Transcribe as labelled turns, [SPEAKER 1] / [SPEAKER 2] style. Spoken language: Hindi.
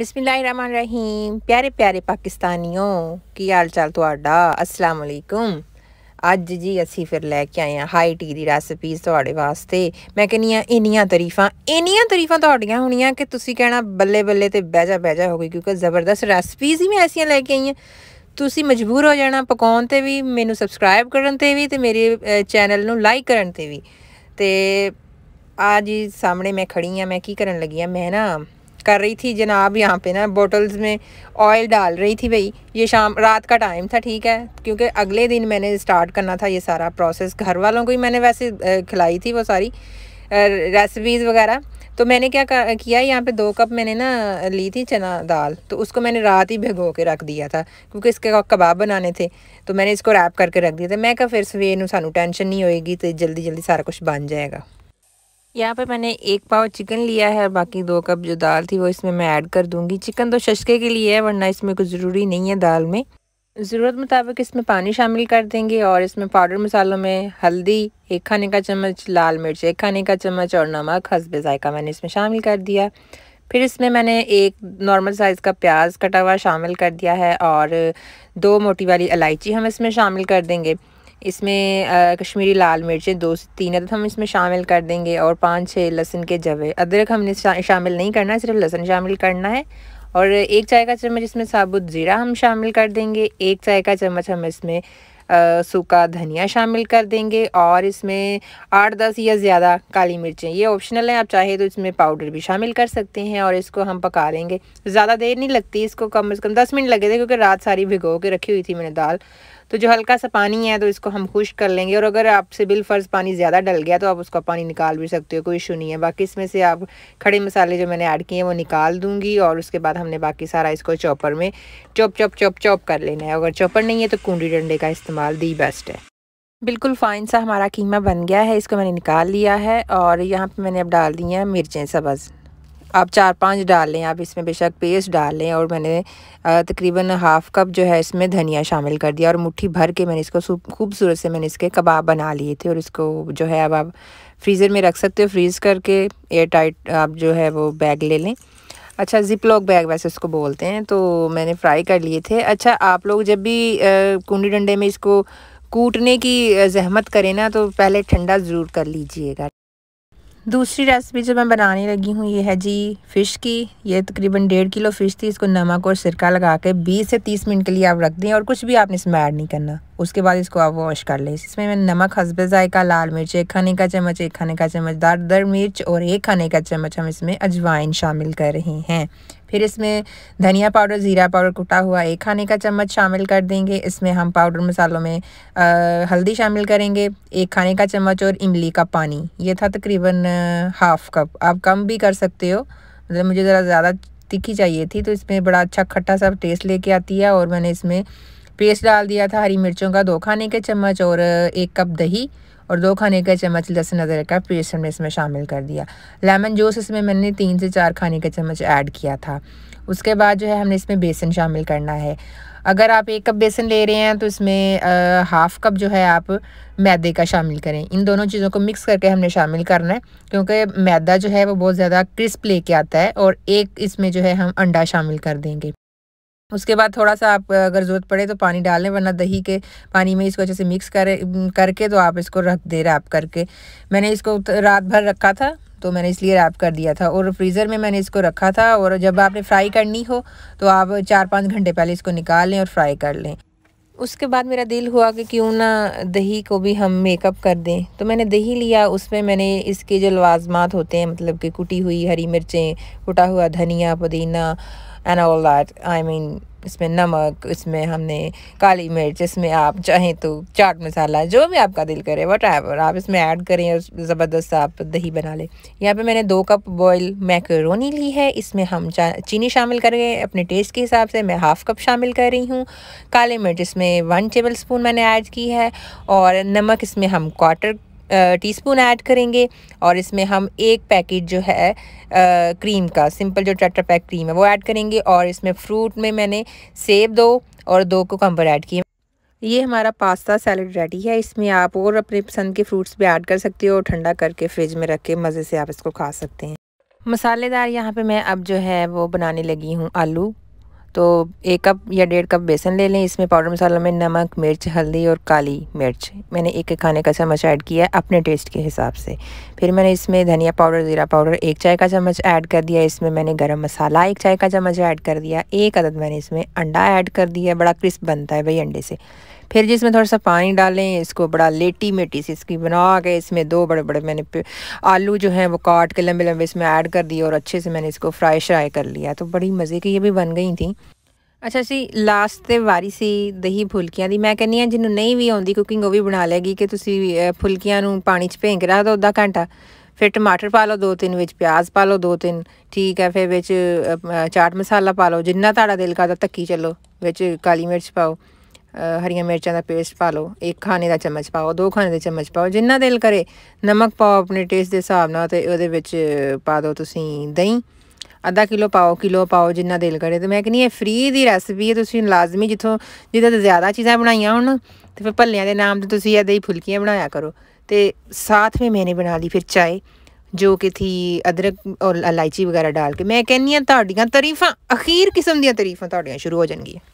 [SPEAKER 1] बिसमीम प्यारे प्यारे पाकिस्तानियों की हाल चाल थोड़ा असलकुम ਅੱਜ ਜੀ ਅਸੀਂ ਫਿਰ ਲੈ ਕੇ ਆਏ ਆ ਹਾਈ ਟੀ ਦੀ ਰੈਸਪੀਜ਼ ਤੁਹਾਡੇ ਵਾਸਤੇ ਮੈਂ ਕਹਿੰਨੀ ਆ ਇੰਨੀਆਂ ਤਾਰੀਫਾਂ ਇੰਨੀਆਂ ਤਾਰੀਫਾਂ ਤੁਹਾਡੀਆਂ ਹੋਣੀਆਂ ਕਿ ਤੁਸੀਂ ਕਹਿਣਾ ਬੱਲੇ ਬੱਲੇ ਤੇ ਬਹਿਜਾ ਬਹਿਜਾ ਹੋ ਗਈ ਕਿਉਂਕਿ ਜ਼ਬਰਦਸਤ ਰੈਸਪੀਜ਼ ਹੀ ਮੈਂ ਐਸੀਆਂ ਲੈ ਕੇ ਆਈ ਆ ਤੁਸੀਂ ਮਜਬੂਰ ਹੋ ਜਾਣਾ ਪਕਾਉਣ ਤੇ ਵੀ ਮੈਨੂੰ ਸਬਸਕ੍ਰਾਈਬ ਕਰਨ ਤੇ ਵੀ ਤੇ ਮੇਰੇ ਚੈਨਲ ਨੂੰ ਲਾਈਕ ਕਰਨ ਤੇ ਵੀ ਤੇ ਆ ਜੀ ਸਾਹਮਣੇ ਮੈਂ ਖੜੀ ਆ ਮੈਂ ਕੀ ਕਰਨ ਲੱਗੀ ਆ ਮੈਂ ਨਾ कर रही थी जनाब यहाँ पे ना बोटल्स में ऑयल डाल रही थी भाई ये शाम रात का टाइम था ठीक है क्योंकि अगले दिन मैंने स्टार्ट करना था ये सारा प्रोसेस घर वालों को ही मैंने वैसे खिलाई थी वो सारी रेसिपीज़ वगैरह तो मैंने क्या किया यहाँ पे दो कप मैंने ना ली थी चना दाल तो उसको मैंने रात ही भिगो के रख दिया था क्योंकि इसके कबाब बनाने थे तो मैंने इसको रैप करके रख दिया था मैं क्या फिर सवेर में सानू टेंशन नहीं होएगी तो जल्दी जल्दी सारा कुछ बन जाएगा यहाँ पे मैंने एक पाव चिकन लिया है और बाकी दो कप जो दाल थी वो इसमें मैं ऐड कर दूंगी चिकन तो शशके के लिए है वरना इसमें कुछ ज़रूरी नहीं है दाल में ज़रूरत मुताबिक इसमें पानी शामिल कर देंगे और इसमें पाउडर मसालों में हल्दी एक खाने का चम्मच लाल मिर्च एक खाने का चम्मच और नमक हसबे जायका मैंने इसमें शामिल कर दिया फिर इसमें मैंने एक नॉर्मल साइज़ का प्याज कटा हुआ शामिल कर दिया है और दो मोटी वाली इलायची हम इसमें शामिल कर देंगे इसमें कश्मीरी लाल मिर्चें दो से तीन अदद हम इसमें शामिल कर देंगे और पाँच छः लहसुन के जवे अदरक हमने शा, शामिल नहीं करना है सिर्फ लहसुन शामिल करना है और एक चाय का चम्मच इसमें साबुत ज़ीरा हम शामिल कर देंगे एक चाय का चम्मच हम इसमें सूखा धनिया शामिल कर देंगे और इसमें आठ दस या ज़्यादा काली मिर्चें ये ऑप्शनल हैं आप चाहे तो इसमें पाउडर भी शामिल कर सकते हैं और इसको हम पका लेंगे ज़्यादा देर नहीं लगती इसको कम से कम दस मिनट लगे थे क्योंकि रात सारी भिगो के रखी हुई थी मैंने दाल तो जो हल्का सा पानी है तो इसको हम खुश कर लेंगे और अगर आपसे बिल फर्ज पानी ज़्यादा डल गया तो आप उसका पानी निकाल भी सकते हो कोई इशू नहीं है बाकी इसमें से आप खड़े मसाले जो मैंने ऐड किए हैं वो निकाल दूँगी और उसके बाद हमने बाकी सारा इसको चॉपर में चॉप चॉप चॉप चॉप कर लेना है अगर चॉपर नहीं है तो कुंडी डंडे का इस्तेमाल दी बेस्ट है बिल्कुल फ़ाइन सा हमारा कीमा बन गया है इसको मैंने निकाल लिया है और यहाँ पे मैंने अब डाल दी हैं मिर्चें सब्ज़ आप चार पांच डाल लें आप इसमें बेशक पेस्ट डाल लें और मैंने तकरीबन हाफ़ कप जो है इसमें धनिया शामिल कर दिया और मुट्ठी भर के मैंने इसको खूबसूरत से मैंने इसके कबाब बना लिए थे और इसको जो है अब आप फ्रीज़र में रख सकते हो फ्रीज़ करके एयर टाइट आप जो है वो बैग ले लें अच्छा जिप लॉक बैग वैसे उसको बोलते हैं तो मैंने फ्राई कर लिए थे अच्छा आप लोग जब भी कुंडी डंडे में इसको कूटने की जहमत करें ना तो पहले ठंडा ज़रूर कर लीजिएगा दूसरी रेसिपी जो मैं बनाने लगी हूँ ये है जी फ़िश की ये तकरीबन डेढ़ किलो फ़िश थी इसको नमक और सिरका लगा के बीस से तीस मिनट के लिए आप रख दें और कुछ भी आपने इसमें ऐड नहीं करना उसके बाद इसको आप वॉश कर लें इसमें मैं नमक हसब जायका लाल मिर्च एक खाने का चम्मच एक खाने का चम्मच दार दर मिर्च और एक खाने का चम्मच हम इसमें अजवाइन शामिल कर रहे हैं फिर इसमें धनिया पाउडर ज़ीरा पाउडर कुटा हुआ एक खाने का चम्मच शामिल कर देंगे इसमें हम पाउडर मसालों में आ, हल्दी शामिल करेंगे एक खाने का चम्मच और इमली का पानी ये था तकरीबन हाफ़ कप आप कम भी कर सकते हो मतलब मुझे ज़रा ज़्यादा तीखी चाहिए थी तो इसमें बड़ा अच्छा खट्टा सा टेस्ट लेके आती है और मैंने इसमें पेस्ट डाल दिया था हरी मिर्चों का दो खाने के चम्मच और एक कप दही और दो खाने का चम्मच लहसुन अदरक का पेस्ट हमने इसमें शामिल कर दिया लेमन जूस इसमें मैंने तीन से चार खाने का चम्मच ऐड किया था उसके बाद जो है हमने इसमें बेसन शामिल करना है अगर आप एक कप बेसन ले रहे हैं तो इसमें हाफ कप जो है आप मैदे का शामिल करें इन दोनों चीज़ों को मिक्स करके हमने शामिल करना है क्योंकि मैदा जो है वो बहुत ज़्यादा क्रिस्प लेके आता है और एक इसमें जो है हम अंडा शामिल कर देंगे उसके बाद थोड़ा सा आप अगर ज़रूरत पड़े तो पानी डाल लें वरना दही के पानी में इसको अच्छे से मिक्स करें करके तो आप इसको रख दें रैप करके मैंने इसको रात भर रखा था तो मैंने इसलिए रैप कर दिया था और फ्रीज़र में मैंने इसको रखा था और जब आपने फ्राई करनी हो तो आप चार पाँच घंटे पहले इसको निकाल लें और फ्राई कर लें उसके बाद मेरा दिल हुआ कि क्यों ना दही को भी हम मेकअप कर दें तो मैंने दही लिया उसमें मैंने इसके जो लवाजमात होते हैं मतलब कि कुटी हुई हरी मिर्चें कुटा हुआ धनिया पुदीना and all that I mean इसमें नमक इसमें हमने काली मिर्च इसमें आप चाहें तो चाट मसाला जो भी आपका दिल करे वट एवर आप इसमें ऐड करें और ज़बरदस्त आप दही बना लें यहाँ पे मैंने दो कप बॉयल मैकरोनी ली है इसमें हम चीनी शामिल करेंगे अपने टेस्ट के हिसाब से मैं हाफ़ कप शामिल कर रही हूँ काली मिर्च इसमें वन टेबल स्पून मैंने ऐड की है और नमक इसमें हम क्वार्टर टीस्पून ऐड करेंगे और इसमें हम एक पैकेट जो है क्रीम का सिंपल जो ट्रैक्टर पैक क्रीम है वो ऐड करेंगे और इसमें फ्रूट में मैंने सेब दो और दो कोकम्बर ऐड किए ये हमारा पास्ता सैलड रेडी है इसमें आप और अपने पसंद के फ्रूट्स भी ऐड कर सकते हो और ठंडा करके फ्रिज में रख के मज़े से आप इसको खा सकते हैं मसालेदार यहाँ पे मैं अब जो है वो बनाने लगी हूँ आलू तो एक कप या डेढ़ कप बेसन ले लें इसमें पाउडर मसाला में नमक मिर्च हल्दी और काली मिर्च मैंने एक एक खाने का चम्मच ऐड किया है अपने टेस्ट के हिसाब से फिर मैंने इसमें धनिया पाउडर ज़ीरा पाउडर एक चाय का चम्मच ऐड कर दिया इसमें मैंने गरम मसाला एक चाय का चम्मच ऐड कर दिया एक अदद मैंने इसमें अंडा ऐड कर दिया बड़ा क्रिस्प बनता है भाई अंडे से फिर जिसमें थोड़ा सा पानी डालें इसको बड़ा लेटी मेटी से इसकी बना के इसमें दो बड़े बड़े मैंने आलू जो हैं वो काट के लंबे लंबे इसमें ऐड कर दिए और अच्छे से मैंने इसको फ्राई श्राई कर लिया तो बड़ी मज़े की ये भी बन गई थी ਅੱਛਾ ਜੀ ਲਾਸਟ ਤੇ ਵਾਰੀ ਸੀ ਦਹੀਂ ਫੁਲਕੀਆਂ ਦੀ ਮੈਂ ਕਹਿੰਨੀ ਆ ਜਿਹਨੂੰ ਨਹੀਂ ਵੀ ਆਉਂਦੀ ਕੁਕਿੰਗ ਉਹ ਵੀ ਬਣਾ ਲੈਗੀ ਕਿ ਤੁਸੀਂ ਫੁਲਕੀਆਂ ਨੂੰ ਪਾਣੀ 'ਚ ਭੇਂਗ ਰੱਖ ਦਿਓ ਅੱਧਾ ਘੰਟਾ ਫਿਰ ਟਮਾਟਰ ਪਾ ਲਓ ਦੋ ਤਿੰਨ ਵਿੱਚ ਪਿਆਜ਼ ਪਾ ਲਓ ਦੋ ਤਿੰਨ ਠੀਕ ਹੈ ਫਿਰ ਵਿੱਚ ਚਾਟ ਮਸਾਲਾ ਪਾ ਲਓ ਜਿੰਨਾ ਤੁਹਾਡਾ ਦਿਲ ਕਰਦਾ ਤੱਕੀ ਚੱਲੋ ਵਿੱਚ ਕਾਲੀ ਮਿਰਚ ਪਾਓ ਹਰੀਆਂ ਮਿਰਚਾਂ ਦਾ ਪੇਸਟ ਪਾ ਲਓ ਇੱਕ ਖਾਣੇ ਦਾ ਚਮਚ ਪਾਓ ਦੋ ਖਾਣੇ ਦੇ ਚਮਚ ਪਾਓ ਜਿੰਨਾ ਦਿਲ ਕਰੇ ਨਮਕ ਪਾਓ ਆਪਣੇ ਟੇਸਟ ਦੇ ਹਿਸਾਬ ਨਾਲ ਤੇ ਉਹਦੇ ਵਿੱਚ ਪਾ ਦਿਓ ਤੁਸੀਂ ਦਹੀਂ ਅੱਧਾ ਕਿਲੋ ਪਾਓ ਕਿਲੋ ਪਾਓ ਜਿੰਨਾ ਦਿਲ ਕਰੇ ਤੇ ਮੈਂ ਕਹਿੰਨੀ ਇਹ ਫ੍ਰੀ ਦੀ ਰੈਸਪੀ ਹੈ ਤੁਸੀਂ ਲਾਜ਼ਮੀ ਜਿੱਥੋਂ ਜਿੱਦਾਂ ਤੇ ਜ਼ਿਆਦਾ ਚੀਜ਼ਾਂ ਬਣਾਈਆਂ ਹੁਣ ਤੇ ਫਿਰ ਭੱਲਿਆਂ ਦੇ ਨਾਮ ਤੇ ਤੁਸੀਂ ਇਹਦੇ ਹੀ ਫੁਲਕੀਆਂ ਬਣਾਇਆ ਕਰੋ ਤੇ ਸਾਥ ਵਿੱਚ ਮੈਨੇ ਬਣਾ ਲਈ ਫਿਰ ਚਾਏ ਜੋ ਕਿ ਥੀ ਅਦਰਕ ਔਰ ਇਲਾਇਚੀ ਵਗੈਰਾ ਡਾਲ ਕੇ ਮੈਂ ਕਹਿੰਨੀ ਆ ਤੁਹਾਡੀਆਂ ਤਾਰੀਫਾਂ ਅਖੀਰ ਕਿਸਮ ਦੀਆਂ ਤਾਰੀਫਾਂ ਤੁਹਾਡੀਆਂ ਸ਼ੁਰੂ ਹੋ ਜਾਣਗੀਆਂ